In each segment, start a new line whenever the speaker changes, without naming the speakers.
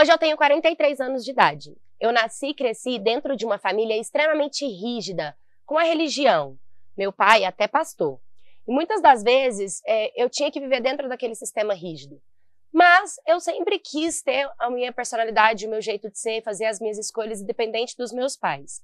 Hoje eu tenho 43 anos de idade. Eu nasci e cresci dentro de uma família extremamente rígida com a religião. Meu pai até pastor. E muitas das vezes é, eu tinha que viver dentro daquele sistema rígido. Mas eu sempre quis ter a minha personalidade, o meu jeito de ser, fazer as minhas escolhas independente dos meus pais.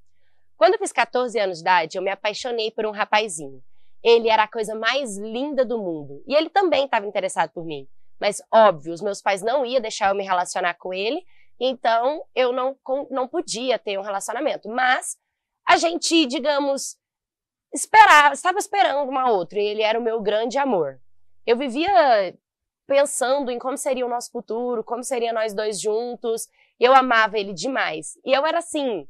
Quando eu fiz 14 anos de idade, eu me apaixonei por um rapazinho. Ele era a coisa mais linda do mundo e ele também estava interessado por mim. Mas óbvio, os meus pais não iam deixar eu me relacionar com ele, então eu não, não podia ter um relacionamento. Mas a gente, digamos, esperava, estava esperando uma outra, e ele era o meu grande amor. Eu vivia pensando em como seria o nosso futuro, como seria nós dois juntos. Eu amava ele demais. E eu era assim,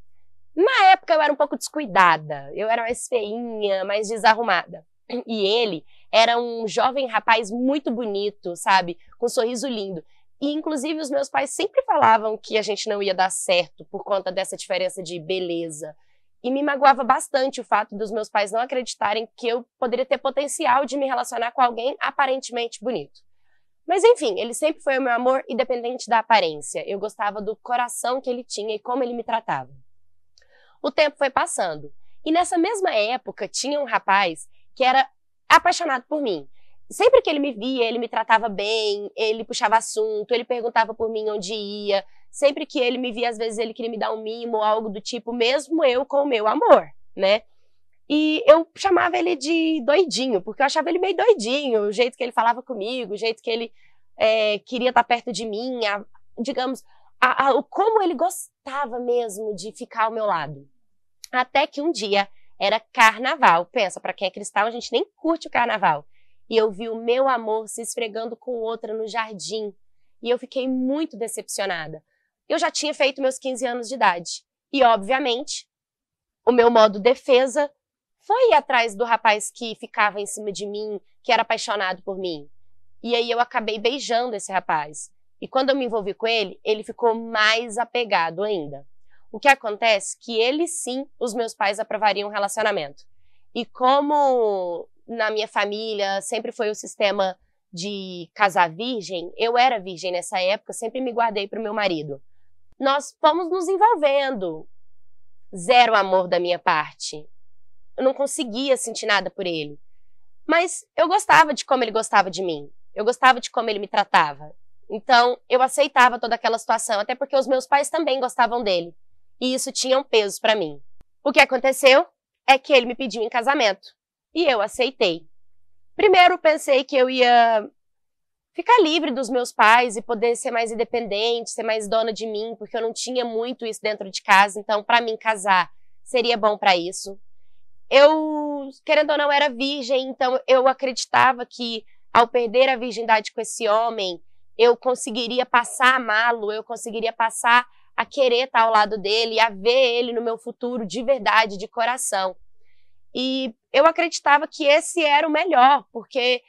na época eu era um pouco descuidada, eu era mais feinha, mais desarrumada. E ele era um jovem rapaz muito bonito, sabe? Com um sorriso lindo. E, inclusive, os meus pais sempre falavam que a gente não ia dar certo por conta dessa diferença de beleza. E me magoava bastante o fato dos meus pais não acreditarem que eu poderia ter potencial de me relacionar com alguém aparentemente bonito. Mas enfim, ele sempre foi o meu amor, independente da aparência. Eu gostava do coração que ele tinha e como ele me tratava. O tempo foi passando. E nessa mesma época, tinha um rapaz que era apaixonado por mim. Sempre que ele me via, ele me tratava bem, ele puxava assunto, ele perguntava por mim onde ia. Sempre que ele me via, às vezes ele queria me dar um mimo ou algo do tipo, mesmo eu com o meu amor, né? E eu chamava ele de doidinho, porque eu achava ele meio doidinho, o jeito que ele falava comigo, o jeito que ele é, queria estar perto de mim, a, digamos, a, a, como ele gostava mesmo de ficar ao meu lado. Até que um dia era carnaval. Pensa, para quem é cristão, a gente nem curte o carnaval. E eu vi o meu amor se esfregando com outra no jardim. E eu fiquei muito decepcionada. Eu já tinha feito meus 15 anos de idade. E, obviamente, o meu modo defesa foi ir atrás do rapaz que ficava em cima de mim, que era apaixonado por mim. E aí eu acabei beijando esse rapaz. E quando eu me envolvi com ele, ele ficou mais apegado ainda. O que acontece que eles sim, os meus pais aprovariam o relacionamento. E como na minha família sempre foi o sistema de casar virgem, eu era virgem nessa época, sempre me guardei para o meu marido. Nós fomos nos envolvendo. Zero amor da minha parte. Eu não conseguia sentir nada por ele. Mas eu gostava de como ele gostava de mim. Eu gostava de como ele me tratava. Então, eu aceitava toda aquela situação, até porque os meus pais também gostavam dele. E isso tinha um peso para mim. O que aconteceu é que ele me pediu em casamento e eu aceitei. Primeiro pensei que eu ia ficar livre dos meus pais e poder ser mais independente, ser mais dona de mim, porque eu não tinha muito isso dentro de casa, então para mim casar seria bom para isso. Eu, querendo ou não, era virgem, então eu acreditava que ao perder a virgindade com esse homem, eu conseguiria passar a amá-lo, eu conseguiria passar a querer estar ao lado dele, a ver ele no meu futuro de verdade, de coração. E eu acreditava que esse era o melhor, porque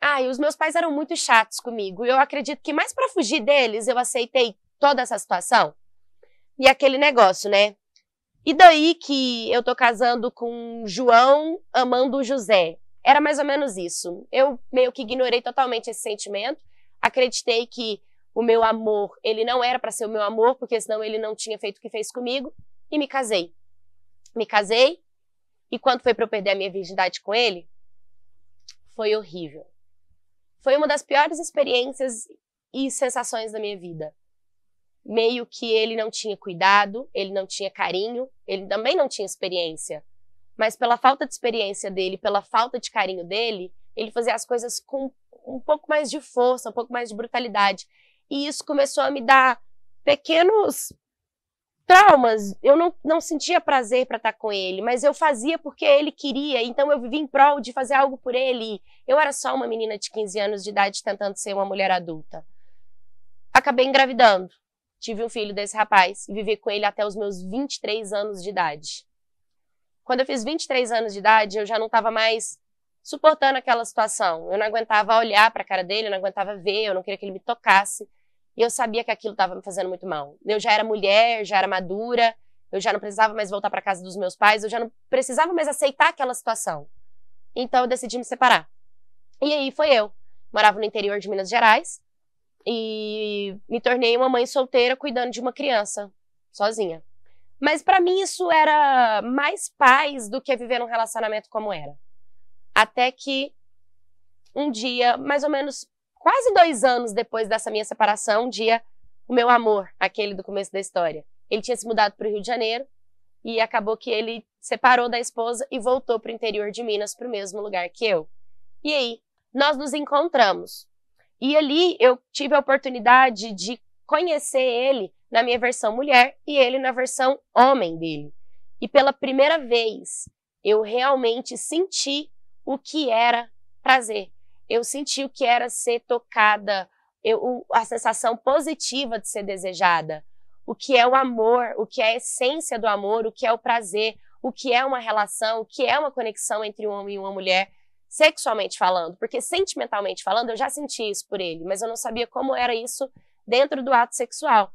ai, os meus pais eram muito chatos comigo. E eu acredito que mais para fugir deles, eu aceitei toda essa situação. E aquele negócio, né? E daí que eu tô casando com João amando o José. Era mais ou menos isso. Eu meio que ignorei totalmente esse sentimento. Acreditei que o meu amor, ele não era para ser o meu amor, porque senão ele não tinha feito o que fez comigo, e me casei. Me casei, e quando foi para eu perder a minha virgindade com ele, foi horrível. Foi uma das piores experiências e sensações da minha vida. Meio que ele não tinha cuidado, ele não tinha carinho, ele também não tinha experiência. Mas pela falta de experiência dele, pela falta de carinho dele, ele fazia as coisas com um pouco mais de força, um pouco mais de brutalidade. E isso começou a me dar pequenos traumas. Eu não, não sentia prazer para estar tá com ele, mas eu fazia porque ele queria, então eu vivia em prol de fazer algo por ele. Eu era só uma menina de 15 anos de idade tentando ser uma mulher adulta. Acabei engravidando. Tive um filho desse rapaz e vivi com ele até os meus 23 anos de idade. Quando eu fiz 23 anos de idade, eu já não estava mais suportando aquela situação. Eu não aguentava olhar para a cara dele, eu não aguentava ver, eu não queria que ele me tocasse. E eu sabia que aquilo estava me fazendo muito mal. Eu já era mulher, já era madura, eu já não precisava mais voltar para casa dos meus pais, eu já não precisava mais aceitar aquela situação. Então eu decidi me separar. E aí foi eu. Morava no interior de Minas Gerais e me tornei uma mãe solteira cuidando de uma criança, sozinha. Mas para mim isso era mais paz do que viver um relacionamento como era. Até que um dia, mais ou menos quase dois anos depois dessa minha separação, um dia, o meu amor, aquele do começo da história, ele tinha se mudado para o Rio de Janeiro e acabou que ele separou da esposa e voltou para o interior de Minas, para o mesmo lugar que eu. E aí, nós nos encontramos. E ali eu tive a oportunidade de conhecer ele na minha versão mulher e ele na versão homem dele. E pela primeira vez eu realmente senti o que era prazer eu senti o que era ser tocada, eu, a sensação positiva de ser desejada, o que é o amor, o que é a essência do amor, o que é o prazer, o que é uma relação, o que é uma conexão entre um homem e uma mulher, sexualmente falando, porque sentimentalmente falando eu já senti isso por ele, mas eu não sabia como era isso dentro do ato sexual.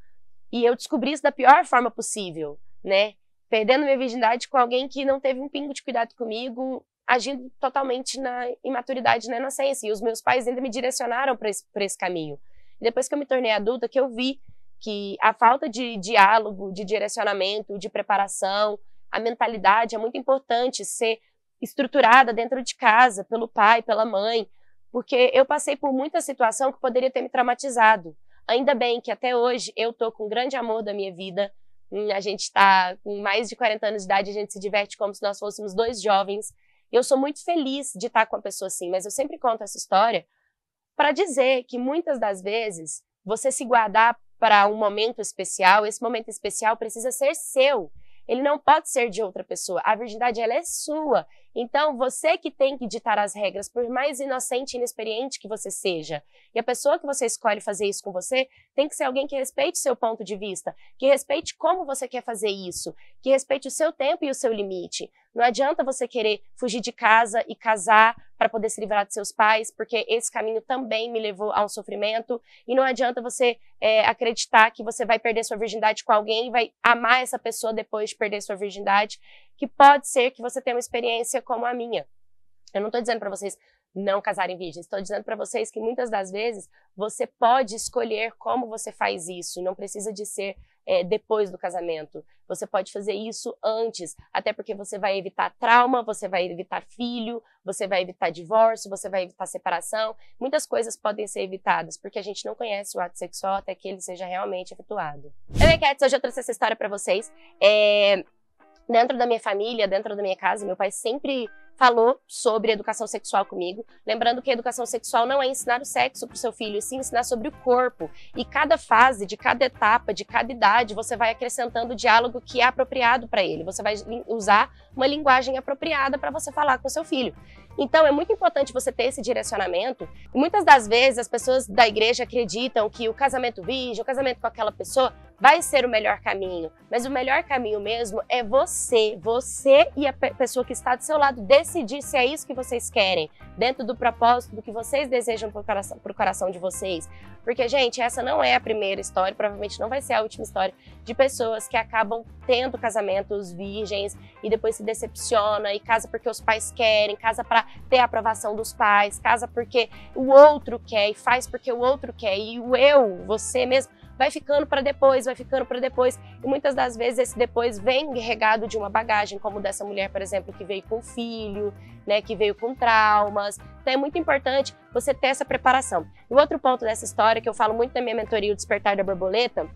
E eu descobri isso da pior forma possível, né? Perdendo minha virgindade com alguém que não teve um pingo de cuidado comigo, agindo totalmente na imaturidade, né, na inocência. E os meus pais ainda me direcionaram para esse, esse caminho. Depois que eu me tornei adulta, que eu vi que a falta de diálogo, de direcionamento, de preparação, a mentalidade é muito importante ser estruturada dentro de casa, pelo pai, pela mãe, porque eu passei por muita situação que poderia ter me traumatizado. Ainda bem que até hoje eu tô com um grande amor da minha vida. A gente está com mais de 40 anos de idade, a gente se diverte como se nós fôssemos dois jovens eu sou muito feliz de estar com a pessoa assim, mas eu sempre conto essa história para dizer que muitas das vezes você se guardar para um momento especial, esse momento especial precisa ser seu. Ele não pode ser de outra pessoa. A virgindade ela é sua. Então, você que tem que ditar as regras, por mais inocente e inexperiente que você seja. E a pessoa que você escolhe fazer isso com você tem que ser alguém que respeite seu ponto de vista, que respeite como você quer fazer isso, que respeite o seu tempo e o seu limite. Não adianta você querer fugir de casa e casar para poder se livrar de seus pais, porque esse caminho também me levou a um sofrimento. E não adianta você é, acreditar que você vai perder sua virgindade com alguém e vai amar essa pessoa depois de perder sua virgindade, que pode ser que você tenha uma experiência como a minha. Eu não estou dizendo para vocês não casarem virgens. Estou dizendo para vocês que muitas das vezes você pode escolher como você faz isso, não precisa de ser é, depois do casamento. Você pode fazer isso antes, até porque você vai evitar trauma, você vai evitar filho, você vai evitar divórcio, você vai evitar separação. Muitas coisas podem ser evitadas, porque a gente não conhece o ato sexual até que ele seja realmente efetuado. Eu e a Cats, hoje eu trouxe essa história para vocês. É, dentro da minha família, dentro da minha casa, meu pai sempre falou sobre educação sexual comigo, lembrando que a educação sexual não é ensinar o sexo para o seu filho, e sim ensinar sobre o corpo. E cada fase, de cada etapa, de cada idade, você vai acrescentando o diálogo que é apropriado para ele. Você vai usar uma linguagem apropriada para você falar com o seu filho. Então é muito importante você ter esse direcionamento. E muitas das vezes as pessoas da igreja acreditam que o casamento virgem, o casamento com aquela pessoa, vai ser o melhor caminho. Mas o melhor caminho mesmo é você, você e a pessoa que está do seu lado decidir se é isso que vocês querem, dentro do propósito do que vocês desejam para o coração, coração de vocês. Porque, gente, essa não é a primeira história, provavelmente não vai ser a última história de pessoas que acabam tendo casamentos virgens e depois se decepciona e casa porque os pais querem, casa para ter a aprovação dos pais, casa porque o outro quer e faz porque o outro quer e o eu, você mesmo vai ficando para depois, vai ficando para depois. E muitas das vezes esse depois vem regado de uma bagagem, como dessa mulher, por exemplo, que veio com filho, né, que veio com traumas. Então é muito importante você ter essa preparação. E outro ponto dessa história que eu falo muito na minha mentoria, o despertar da borboleta,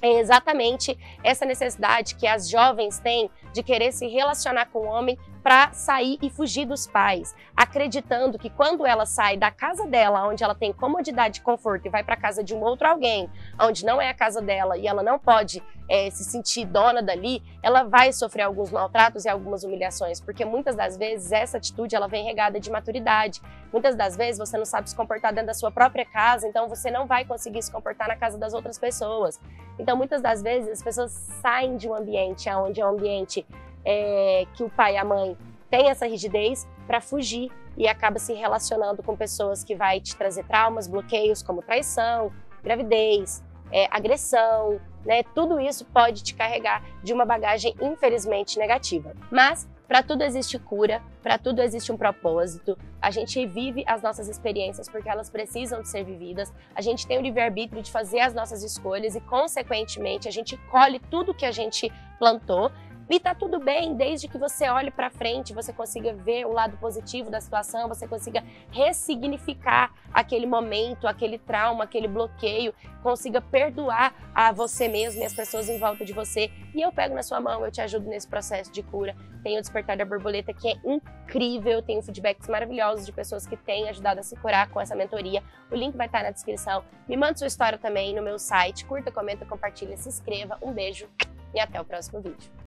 é exatamente essa necessidade que as jovens têm de querer se relacionar com o homem para sair e fugir dos pais, acreditando que quando ela sai da casa dela, onde ela tem comodidade e conforto, e vai para a casa de um outro alguém, onde não é a casa dela e ela não pode é, se sentir dona dali, ela vai sofrer alguns maltratos e algumas humilhações, porque muitas das vezes essa atitude ela vem regada de maturidade. Muitas das vezes você não sabe se comportar dentro da sua própria casa, então você não vai conseguir se comportar na casa das outras pessoas. Então muitas das vezes as pessoas saem de um ambiente onde é um ambiente é, que o pai e a mãe têm essa rigidez para fugir e acaba se relacionando com pessoas que vai te trazer traumas, bloqueios como traição, gravidez, é, agressão, né? Tudo isso pode te carregar de uma bagagem infelizmente negativa. Mas para tudo existe cura, para tudo existe um propósito. A gente vive as nossas experiências porque elas precisam de ser vividas. A gente tem o livre-arbítrio de fazer as nossas escolhas e, consequentemente, a gente colhe tudo que a gente plantou e tá tudo bem desde que você olhe para frente, você consiga ver o lado positivo da situação, você consiga ressignificar aquele momento, aquele trauma, aquele bloqueio, consiga perdoar a você mesmo e as pessoas em volta de você. E eu pego na sua mão, eu te ajudo nesse processo de cura. Tenho o Despertar da Borboleta que é incrível, tenho feedbacks maravilhosos de pessoas que têm ajudado a se curar com essa mentoria. O link vai estar tá na descrição. Me manda sua história também no meu site, curta, comenta, compartilha, se inscreva. Um beijo e até o próximo vídeo.